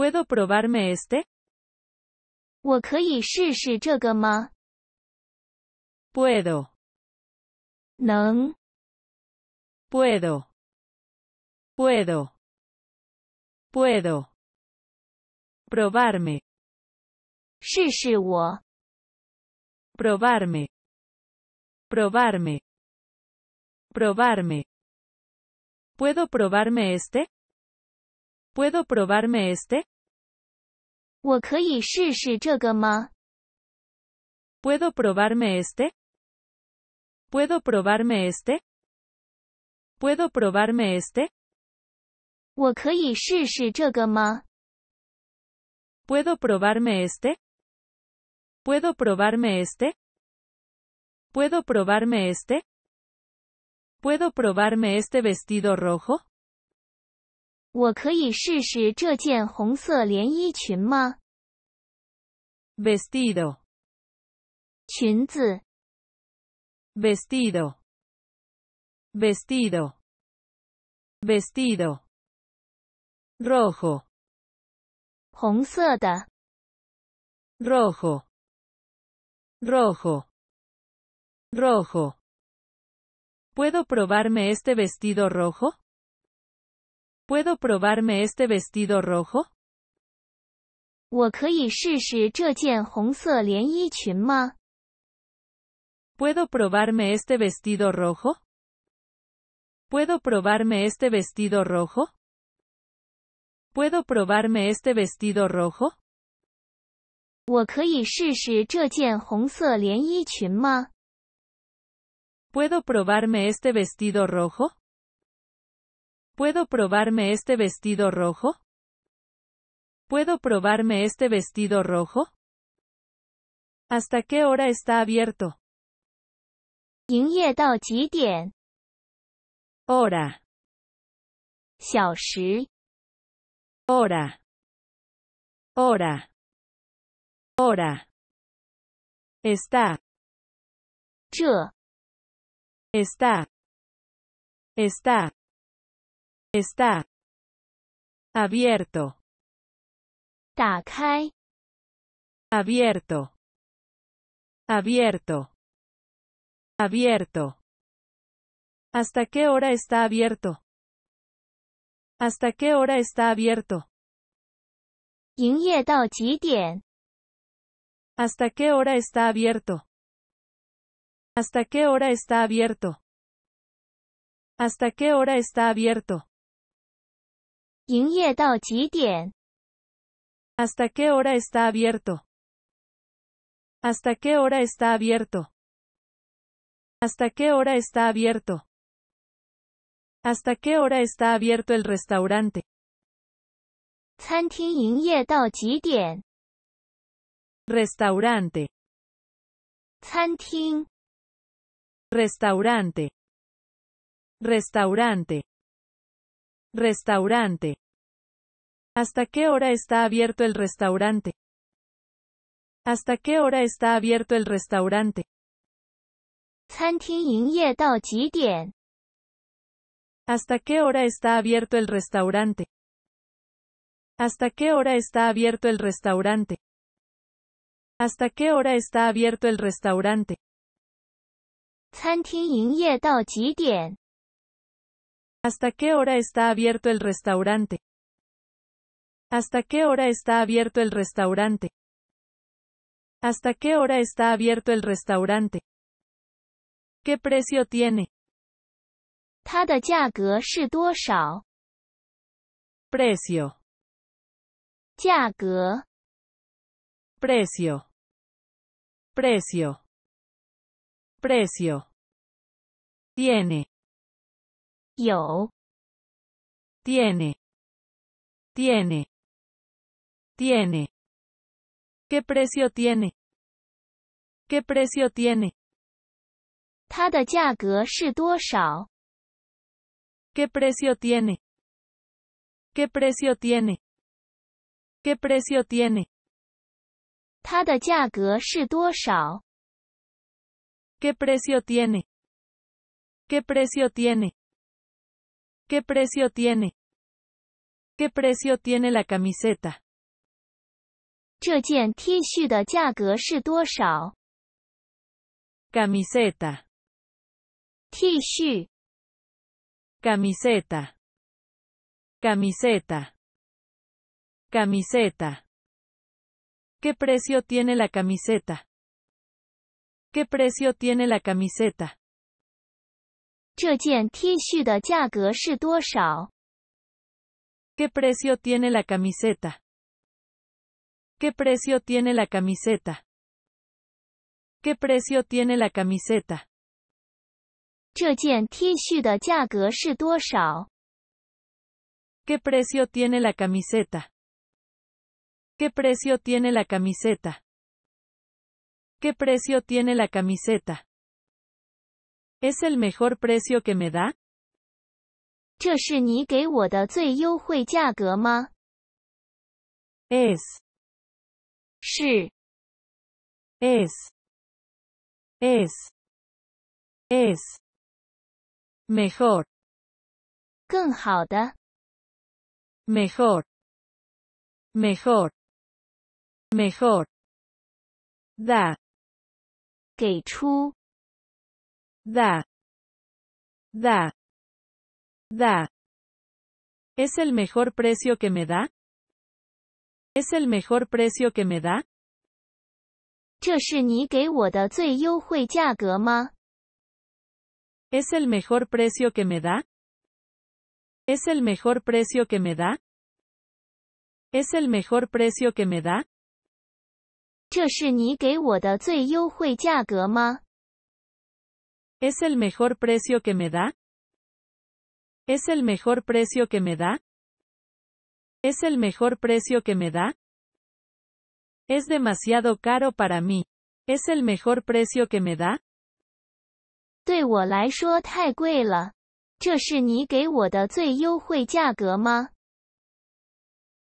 ¿Puedo probarme este? puedo. 能 Puedo. Puedo. Puedo. Probarme. 试试我 Probarme. Probarme. Probarme. ¿Puedo probarme este? ¿Puedo probarme este? Puedo probarme este? ¿Puedo probarme este? ¿Puedo probarme este? puedo probarme este? ¿Puedo probarme este? ¿Puedo probarme este? ¿Puedo probarme este vestido rojo? 我可以试试这件红色连衣裙吗？vestido，裙子，vestido，vestido，vestido，rojo，红色的，rojo，rojo，rojo，puedo probarme este vestido rojo？¿Puedo este probarme este vestido rojo? Puedo probarme este vestido rojo? ¿Puedo probarme este vestido rojo? ¿Puedo probarme este vestido rojo? Puedo probarme este vestido rojo? ¿Puedo probarme este vestido rojo? ¿Puedo probarme este vestido rojo? ¿Hasta qué hora está abierto? Hora. Hora. hora, hora. Está, Está. está. Está abierto. abierto. Abierto. Abierto. ¿Hasta qué hora está abierto? ¿Hasta qué hora está abierto? ¿Hasta qué hora está abierto? ¿Hasta qué hora está abierto? ¿Hasta qué hora está abierto? ¿Hasta qué hora está abierto? ¿Hasta qué hora está abierto? ¿Hasta qué hora está abierto? ¿Hasta qué hora está abierto el restaurante? Restaurante. Restaurante. Restaurante. Restaurante. ¿Hasta qué hora está abierto el restaurante? ¿Hasta qué hora está abierto el restaurante? ¿Hasta qué hora está abierto el restaurante? ¿Hasta qué hora está abierto el restaurante? ¿Hasta qué hora está abierto el restaurante? ¿Hasta qué hora está abierto el restaurante? ¿Hasta qué hora está abierto el restaurante? ¿Hasta qué hora está abierto el restaurante? ¿Qué precio tiene? Precio. Precio. Precio. Precio. Tiene tiene tiene tiene ¿Qué precio tiene? ¿Qué precio tiene? 它的价格是多少? ¿Qué precio tiene? ¿Qué precio tiene? ¿Qué precio tiene? 它的价格是多少? ¿Qué precio tiene? ¿Qué precio tiene? ¿Qué precio tiene? ¿Qué precio tiene la camiseta? Camiseta. T Camiseta. Camiseta. Camiseta. ¿Qué precio tiene la camiseta? ¿Qué precio tiene la camiseta? 这件 precio tiene la camiseta? ¿Qué precio tiene la camiseta? ¿Qué precio tiene la camiseta? 这件 precio tiene la camiseta? ¿Qué precio tiene la camiseta? ¿Qué precio tiene la camiseta? ¿Es el mejor precio que me da? Es. da? Es. Es. es Mejor. mejor Mejor. Mejor. mejor Da. 给出。da, da, da. ¿Es el mejor precio que me da? ¿Es el mejor precio que me da? ¿Es el mejor precio que me da? ¿Es el mejor precio que me da? ¿Es el mejor precio que me da? da? ¿Es el mejor precio que me da? ¿Es el mejor precio que me da? ¿Es el mejor precio que me da? Es demasiado caro para mí. ¿Es el mejor precio que me da?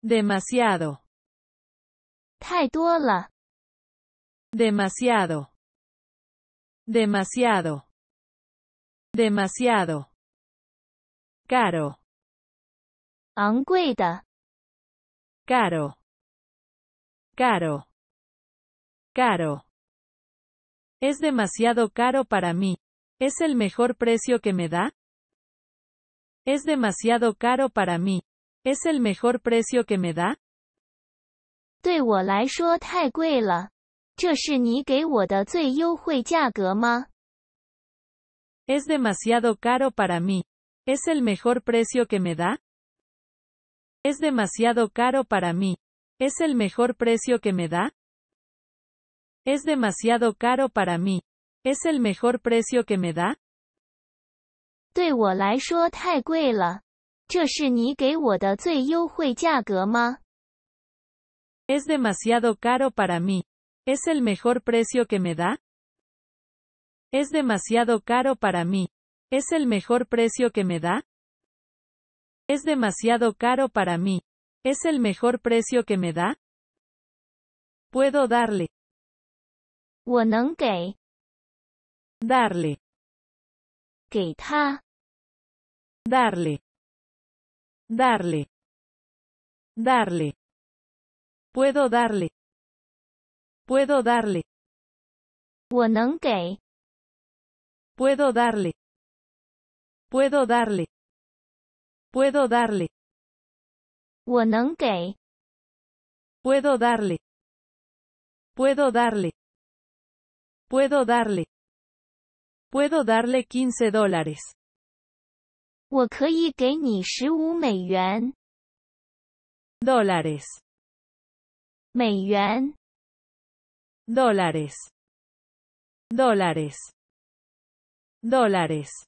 Demasiado. Demasiado. Demasiado demasiado caro Angüeta. caro caro caro es demasiado caro para mí es el mejor precio que me da es demasiado caro para mí es el mejor precio que me da es demasiado caro para mí. ¿Es el mejor precio que me da? Es demasiado caro para mí. ¿Es el mejor precio que me da? Es demasiado caro para mí. ¿Es el mejor precio que me da? Es demasiado caro para mí. ¿Es el mejor precio que me da? Es demasiado caro para mí. ¿Es el mejor precio que me da? Es demasiado caro para mí. ¿Es el mejor precio que me da? Puedo darle. 我能给 darle, darle, darle, darle. Puedo darle. Puedo darle. Puedo darle. Puedo darle. Puedo darle. Puedo darle. Puedo darle. Puedo darle. Puedo darle 15 dólares. Dólares. Dólares. dólares dólares.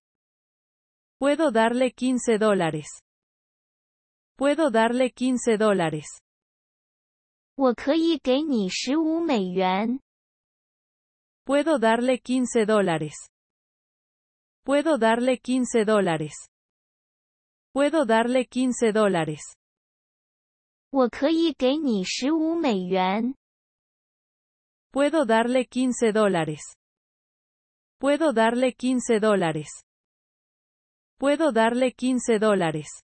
Puedo darle 15 dólares. Puedo darle 15 dólares. Puedo darle 15 dólares. Puedo darle 15 dólares. Puedo darle 15 dólares. Puedo darle 15 dólares. Puedo darle quince dólares. Puedo darle quince dólares.